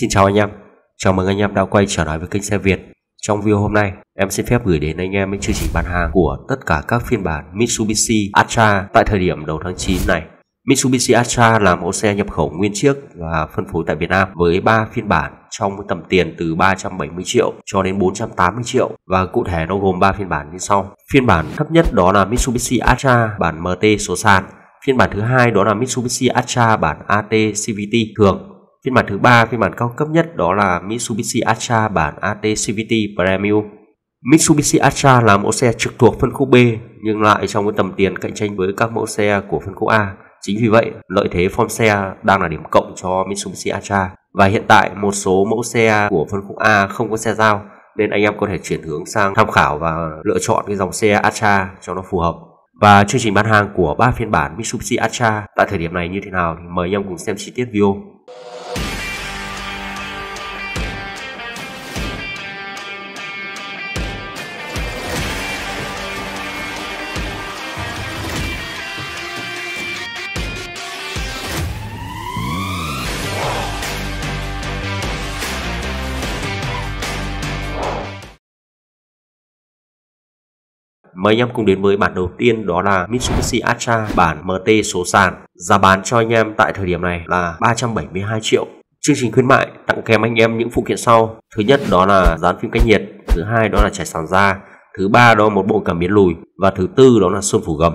Xin chào anh em, chào mừng anh em đã quay trở lại với kênh xe Việt Trong video hôm nay, em xin phép gửi đến anh em những chương trình bán hàng của tất cả các phiên bản Mitsubishi Atra tại thời điểm đầu tháng 9 này Mitsubishi Atra là mẫu xe nhập khẩu nguyên chiếc và phân phối tại Việt Nam với 3 phiên bản trong tầm tiền từ 370 triệu cho đến 480 triệu và cụ thể nó gồm 3 phiên bản như sau. Phiên bản thấp nhất đó là Mitsubishi Atra bản MT số sàn Phiên bản thứ hai đó là Mitsubishi Atra bản AT CVT thường Phiên bản thứ ba, phiên bản cao cấp nhất đó là Mitsubishi Atra bản AT CVT Premium. Mitsubishi Atra là mẫu xe trực thuộc phân khúc B nhưng lại trong cái tầm tiền cạnh tranh với các mẫu xe của phân khúc A. Chính vì vậy, lợi thế form xe đang là điểm cộng cho Mitsubishi Atra. Và hiện tại một số mẫu xe của phân khúc A không có xe giao nên anh em có thể chuyển hướng sang tham khảo và lựa chọn cái dòng xe Atra cho nó phù hợp. Và chương trình bán hàng của ba phiên bản Mitsubishi Atra tại thời điểm này như thế nào thì mời anh em cùng xem chi tiết video. Mời anh em cùng đến với bản đầu tiên đó là Mitsubishi Atra bản MT số sàn. Giá bán cho anh em tại thời điểm này là 372 triệu. Chương trình khuyến mại tặng kèm anh em những phụ kiện sau. Thứ nhất đó là dán phim cách nhiệt, thứ hai đó là trải sàn da, thứ ba đó là một bộ cảm biến lùi và thứ tư đó là sơn phủ gầm.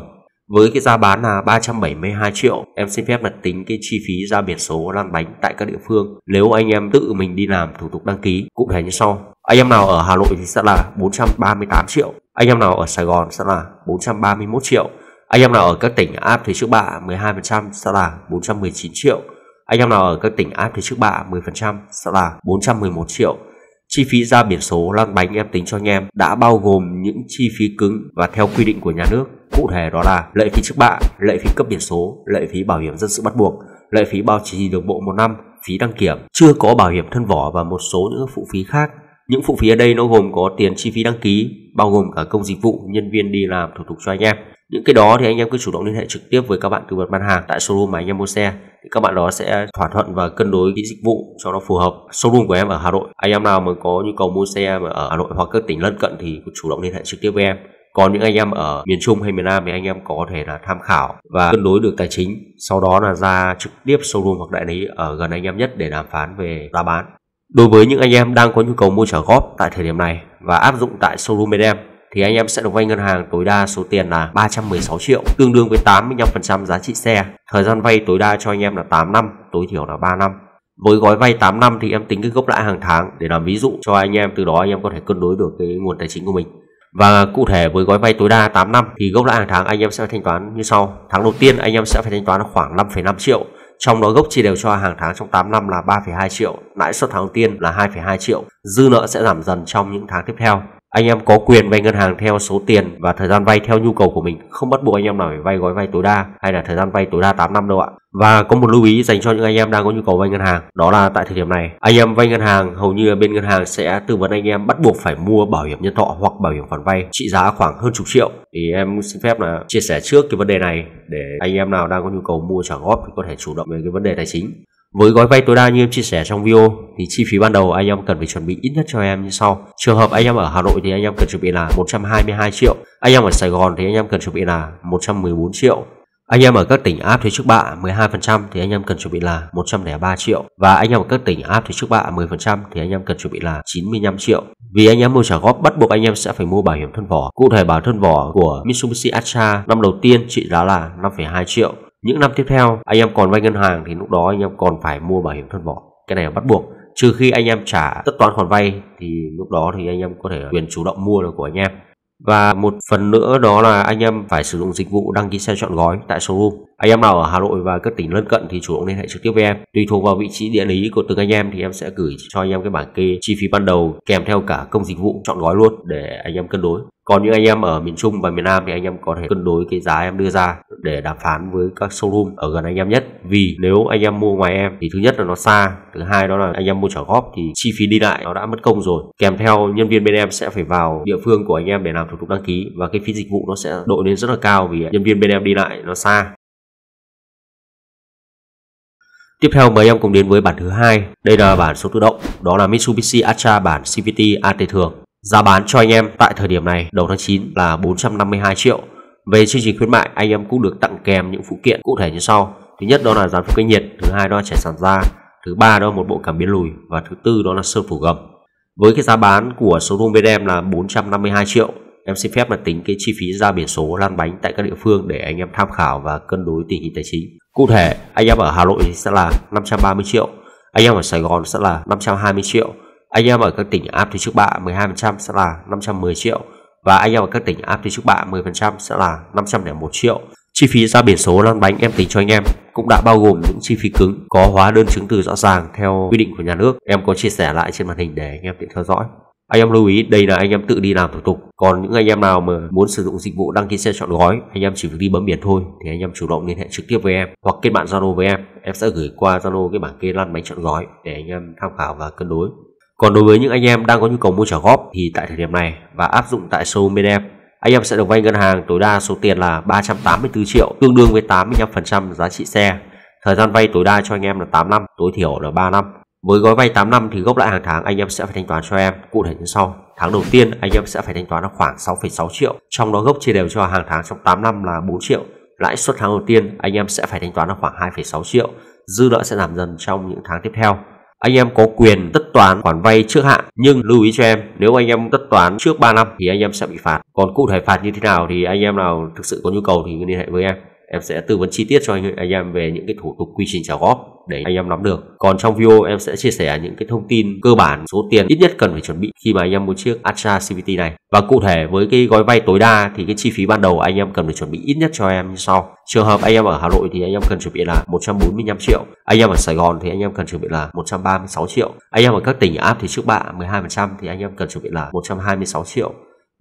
Với cái giá bán là 372 triệu, em xin phép là tính cái chi phí ra biển số lăn bánh tại các địa phương. Nếu anh em tự mình đi làm thủ tục đăng ký, cụ thể như sau. Anh em nào ở Hà Nội thì sẽ là 438 triệu, anh em nào ở Sài Gòn sẽ là 431 triệu, anh em nào ở các tỉnh áp thuế trước bạ 12% sẽ là 419 triệu, anh em nào ở các tỉnh áp thuế trước bạ 10% sẽ là 411 triệu. Chi phí ra biển số lăn bánh em tính cho anh em đã bao gồm những chi phí cứng và theo quy định của nhà nước Cụ thể đó là lệ phí trước bạ, lệ phí cấp biển số, lệ phí bảo hiểm dân sự bắt buộc, lệ phí bảo trì đường bộ một năm, phí đăng kiểm, chưa có bảo hiểm thân vỏ và một số những phụ phí khác. Những phụ phí ở đây nó gồm có tiền chi phí đăng ký, bao gồm cả công dịch vụ, nhân viên đi làm thủ tục cho anh em. Những cái đó thì anh em cứ chủ động liên hệ trực tiếp với các bạn tư vấn bán hàng tại showroom mà anh em mua xe thì các bạn đó sẽ thỏa thuận và cân đối cái dịch vụ cho nó phù hợp. Showroom của em ở Hà Nội, anh em nào mà có nhu cầu mua xe mà ở Hà Nội hoặc các tỉnh lân cận thì chủ động liên hệ trực tiếp với em có những anh em ở miền Trung hay miền Nam thì anh em có thể là tham khảo và cân đối được tài chính sau đó là ra trực tiếp showroom hoặc đại lý ở gần anh em nhất để đàm phán về giá bán đối với những anh em đang có nhu cầu mua trả góp tại thời điểm này và áp dụng tại showroom bên em thì anh em sẽ được vay ngân hàng tối đa số tiền là 316 triệu, tương đương với 85% giá trị xe. Thời gian vay tối đa cho anh em là 8 năm, tối thiểu là 3 năm. Với gói vay 8 năm thì em tính cái gốc lãi hàng tháng để làm ví dụ cho anh em từ đó anh em có thể cân đối được cái nguồn tài chính của mình. Và cụ thể với gói vay tối đa 8 năm thì gốc lãi hàng tháng anh em sẽ phải thanh toán như sau. Tháng đầu tiên anh em sẽ phải thanh toán khoảng 5,5 triệu trong đó gốc chia đều cho hàng tháng trong 8 năm là 3,2 triệu, lãi suất tháng đầu tiên là 2,2 triệu, dư nợ sẽ giảm dần trong những tháng tiếp theo. Anh em có quyền vay ngân hàng theo số tiền và thời gian vay theo nhu cầu của mình, không bắt buộc anh em nào phải vay gói vay tối đa hay là thời gian vay tối đa 8 năm đâu ạ. Và có một lưu ý dành cho những anh em đang có nhu cầu vay ngân hàng, đó là tại thời điểm này, anh em vay ngân hàng hầu như bên ngân hàng sẽ tư vấn anh em bắt buộc phải mua bảo hiểm nhân thọ hoặc bảo hiểm khoản vay trị giá khoảng hơn chục triệu. Thì em xin phép là chia sẻ trước cái vấn đề này để anh em nào đang có nhu cầu mua trả góp thì có thể chủ động về cái vấn đề tài chính. Với gói vay tối đa như em chia sẻ trong video thì chi phí ban đầu anh em cần phải chuẩn bị ít nhất cho em như sau. Trường hợp anh em ở Hà Nội thì anh em cần chuẩn bị là 122 triệu. Anh em ở Sài Gòn thì anh em cần chuẩn bị là 114 triệu. Anh em ở các tỉnh áp thuế trước bạ 12% thì anh em cần chuẩn bị là 103 triệu và anh em ở các tỉnh áp thuế trước bạ 10% thì anh em cần chuẩn bị là 95 triệu. Vì anh em mua trả góp bắt buộc anh em sẽ phải mua bảo hiểm thân vỏ. Cụ thể bảo thân vỏ của Mitsubishi Astra năm đầu tiên trị giá là 5,2 triệu những năm tiếp theo anh em còn vay ngân hàng thì lúc đó anh em còn phải mua bảo hiểm thân vỏ cái này là bắt buộc trừ khi anh em trả tất toán khoản vay thì lúc đó thì anh em có thể quyền chủ động mua được của anh em và một phần nữa đó là anh em phải sử dụng dịch vụ đăng ký xe chọn gói tại showroom anh em nào ở Hà Nội và các tỉnh lân cận thì chủ động liên hệ trực tiếp với em. Tùy thuộc vào vị trí địa lý của từng anh em thì em sẽ gửi cho anh em cái bảng kê chi phí ban đầu kèm theo cả công dịch vụ chọn gói luôn để anh em cân đối. Còn những anh em ở miền Trung và miền Nam thì anh em có thể cân đối cái giá em đưa ra để đàm phán với các showroom ở gần anh em nhất. Vì nếu anh em mua ngoài em thì thứ nhất là nó xa, thứ hai đó là anh em mua trả góp thì chi phí đi lại nó đã mất công rồi. Kèm theo nhân viên bên em sẽ phải vào địa phương của anh em để làm thủ tục đăng ký và cái phí dịch vụ nó sẽ đội lên rất là cao vì nhân viên bên em đi lại nó xa Tiếp theo mời em cùng đến với bản thứ hai. Đây là bản số tự động, đó là Mitsubishi Atra bản CVT AT thường. Giá bán cho anh em tại thời điểm này đầu tháng 9 là 452 triệu. Về chương trình khuyến mại, anh em cũng được tặng kèm những phụ kiện cụ thể như sau. Thứ nhất đó là giảm phun kích nhiệt, thứ hai đó là chảy sàn da, thứ ba đó là một bộ cảm biến lùi và thứ tư đó là sơn phủ gầm. Với cái giá bán của số room bên em là 452 triệu, em xin phép là tính cái chi phí ra biển số lan bánh tại các địa phương để anh em tham khảo và cân đối tình hình tài chính. Cụ thể, anh em ở Hà Nội sẽ là 530 triệu, anh em ở Sài Gòn sẽ là 520 triệu, anh em ở các tỉnh áp thuế trước bạ 12% sẽ là 510 triệu và anh em ở các tỉnh áp thuế trước bạ 10% sẽ là 501 triệu. Chi phí ra biển số lăn bánh em tính cho anh em cũng đã bao gồm những chi phí cứng có hóa đơn chứng từ rõ ràng theo quy định của nhà nước. Em có chia sẻ lại trên màn hình để anh em tiện theo dõi. Anh em lưu ý đây là anh em tự đi làm thủ tục Còn những anh em nào mà muốn sử dụng dịch vụ đăng ký xe chọn gói Anh em chỉ việc đi bấm biển thôi Thì anh em chủ động liên hệ trực tiếp với em Hoặc kết bạn Zalo với em Em sẽ gửi qua Zalo cái bảng kê lăn bánh chọn gói Để anh em tham khảo và cân đối Còn đối với những anh em đang có nhu cầu mua trả góp Thì tại thời điểm này và áp dụng tại showroom bên em anh em sẽ được vay ngân hàng tối đa số tiền là 384 triệu, tương đương với 85% giá trị xe. Thời gian vay tối đa cho anh em là 8 năm, tối thiểu là 3 năm. Với gói vay 8 năm thì gốc lãi hàng tháng anh em sẽ phải thanh toán cho em cụ thể như sau. Tháng đầu tiên anh em sẽ phải thanh toán là khoảng 6,6 triệu, trong đó gốc chia đều cho hàng tháng trong 8 năm là 4 triệu. Lãi suất tháng đầu tiên anh em sẽ phải thanh toán là khoảng 2,6 triệu, dư nợ sẽ giảm dần trong những tháng tiếp theo. Anh em có quyền tất toán khoản vay trước hạn nhưng lưu ý cho em nếu anh em tất toán trước 3 năm thì anh em sẽ bị phạt. Còn cụ thể phạt như thế nào thì anh em nào thực sự có nhu cầu thì liên hệ với em em sẽ tư vấn chi tiết cho anh, anh em về những cái thủ tục quy trình trả góp để anh em nắm được còn trong video em sẽ chia sẻ những cái thông tin cơ bản số tiền ít nhất cần phải chuẩn bị khi mà anh em mua chiếc Astra CVT này và cụ thể với cái gói vay tối đa thì cái chi phí ban đầu anh em cần phải chuẩn bị ít nhất cho em như sau trường hợp anh em ở Hà Nội thì anh em cần chuẩn bị là 145 triệu anh em ở Sài Gòn thì anh em cần chuẩn bị là 136 triệu anh em ở các tỉnh áp thì trước bạ 12% thì anh em cần chuẩn bị là 126 triệu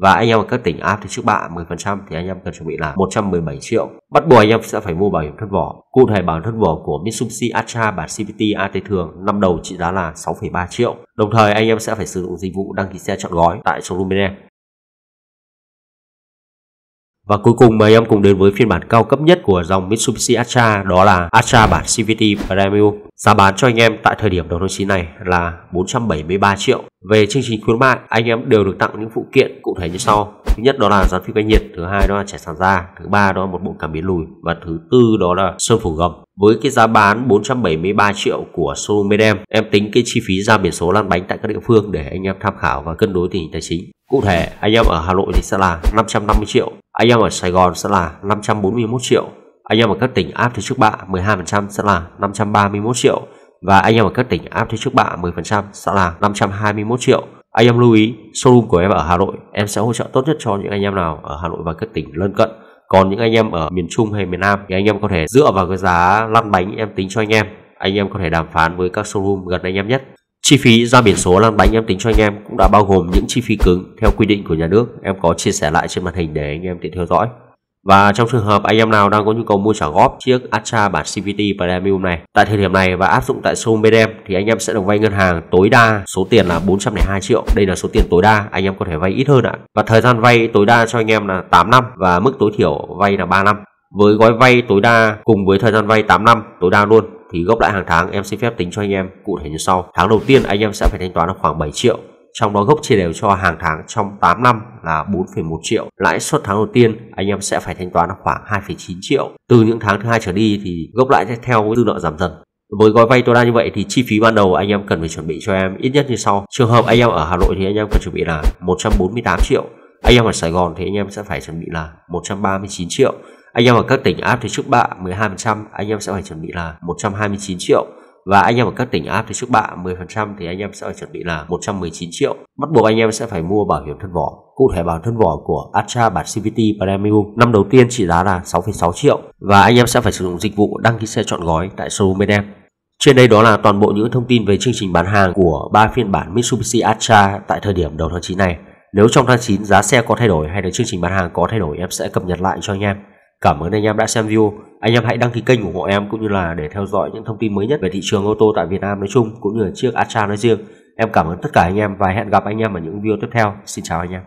và anh em ở các tỉnh áp thì trước bạ 10% thì anh em cần chuẩn bị là 117 triệu. Bắt buộc anh em sẽ phải mua bảo hiểm thân vỏ. Cụ thể bảo hiểm thân vỏ của Mitsubishi Astra bản CVT AT thường năm đầu trị giá là 6,3 triệu. Đồng thời anh em sẽ phải sử dụng dịch vụ đăng ký xe chọn gói tại showroom bên em. Và cuối cùng mời em cùng đến với phiên bản cao cấp nhất của dòng Mitsubishi Atra đó là Atra bản CVT Premium. Giá bán cho anh em tại thời điểm đầu tháng 9 này là 473 triệu. Về chương trình khuyến mại, anh em đều được tặng những phụ kiện cụ thể như sau. Thứ nhất đó là dàn phim cách nhiệt, thứ hai đó là trẻ sàn da, thứ ba đó là một bộ cảm biến lùi và thứ tư đó là sơn phủ gầm. Với cái giá bán 473 triệu của showroom bên em, em tính cái chi phí ra biển số lăn bánh tại các địa phương để anh em tham khảo và cân đối tình hình tài chính. Cụ thể, anh em ở Hà Nội thì sẽ là 550 triệu, anh em ở Sài Gòn sẽ là 541 triệu, anh em ở các tỉnh áp thuế trước bạ 12% sẽ là 531 triệu và anh em ở các tỉnh áp thuế trước bạ 10% sẽ là 521 triệu. Anh em lưu ý, showroom của em ở Hà Nội, em sẽ hỗ trợ tốt nhất cho những anh em nào ở Hà Nội và các tỉnh lân cận. Còn những anh em ở miền Trung hay miền Nam thì anh em có thể dựa vào cái giá lăn bánh em tính cho anh em. Anh em có thể đàm phán với các showroom gần anh em nhất. Chi phí ra biển số lăn bánh em tính cho anh em cũng đã bao gồm những chi phí cứng theo quy định của nhà nước em có chia sẻ lại trên màn hình để anh em tiện theo dõi. Và trong trường hợp anh em nào đang có nhu cầu mua trả góp chiếc Astra bản CVT Premium này tại thời điểm này và áp dụng tại Zoom bên em thì anh em sẽ được vay ngân hàng tối đa số tiền là 402 triệu. Đây là số tiền tối đa, anh em có thể vay ít hơn ạ. Và thời gian vay tối đa cho anh em là 8 năm và mức tối thiểu vay là 3 năm. Với gói vay tối đa cùng với thời gian vay 8 năm tối đa luôn thì gốc lãi hàng tháng em xin phép tính cho anh em cụ thể như sau. Tháng đầu tiên anh em sẽ phải thanh toán là khoảng 7 triệu trong đó gốc chia đều cho hàng tháng trong 8 năm là 4,1 triệu. Lãi suất tháng đầu tiên anh em sẽ phải thanh toán khoảng 2,9 triệu. Từ những tháng thứ hai trở đi thì gốc lãi sẽ theo dư nợ giảm dần. Với gói vay tối đa như vậy thì chi phí ban đầu anh em cần phải chuẩn bị cho em ít nhất như sau. Trường hợp anh em ở Hà Nội thì anh em cần chuẩn bị là 148 triệu. Anh em ở Sài Gòn thì anh em sẽ phải chuẩn bị là 139 triệu anh em ở các tỉnh áp thế trước bạ 12% anh em sẽ phải chuẩn bị là 129 triệu và anh em ở các tỉnh áp thuế trước bạ 10% thì anh em sẽ phải chuẩn bị là 119 triệu. Bắt buộc anh em sẽ phải mua bảo hiểm thân vỏ. Cụ thể bảo thân vỏ của Astra bản CVT Premium năm đầu tiên trị giá là 6,6 triệu và anh em sẽ phải sử dụng dịch vụ đăng ký xe chọn gói tại showroom bên em. Trên đây đó là toàn bộ những thông tin về chương trình bán hàng của ba phiên bản Mitsubishi Astra tại thời điểm đầu tháng 9 này. Nếu trong tháng 9 giá xe có thay đổi hay là chương trình bán hàng có thay đổi em sẽ cập nhật lại cho anh em. Cảm ơn anh em đã xem video. Anh em hãy đăng ký kênh ủng hộ em cũng như là để theo dõi những thông tin mới nhất về thị trường ô tô tại Việt Nam nói chung cũng như là chiếc Astra nói riêng. Em cảm ơn tất cả anh em và hẹn gặp anh em ở những video tiếp theo. Xin chào anh em.